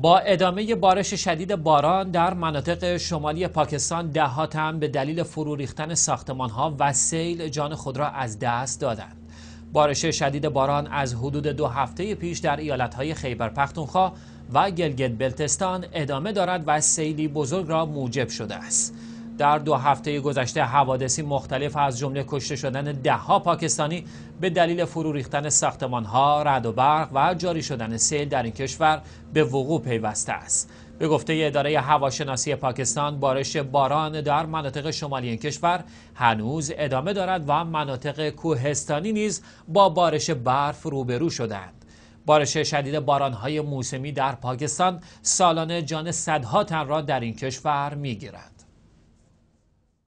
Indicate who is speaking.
Speaker 1: با ادامه بارش شدید باران در مناطق شمالی پاکستان دهها به دلیل فرو ریختن ساختمان ها و سیل جان خود را از دست دادند. بارش شدید باران از حدود دو هفته پیش در ایالت های خیبر پختونخوا و گلگت بلتستان ادامه دارد و سیلی بزرگ را موجب شده است. در دو هفته گذشته حوادثی مختلف از جمله کشته شدن دهها پاکستانی به دلیل فرو ریختن ساختمانها، رد و برق و جاری شدن سیل در این کشور به وقوع پیوسته است. به گفته اداره هواشناسی پاکستان بارش باران در مناطق شمالی این کشور هنوز ادامه دارد و مناطق کوهستانی نیز با بارش برف روبرو شدند. بارش شدید بارانهای موسمی در پاکستان سالانه جان صدها تن را در این کشور میگیرد.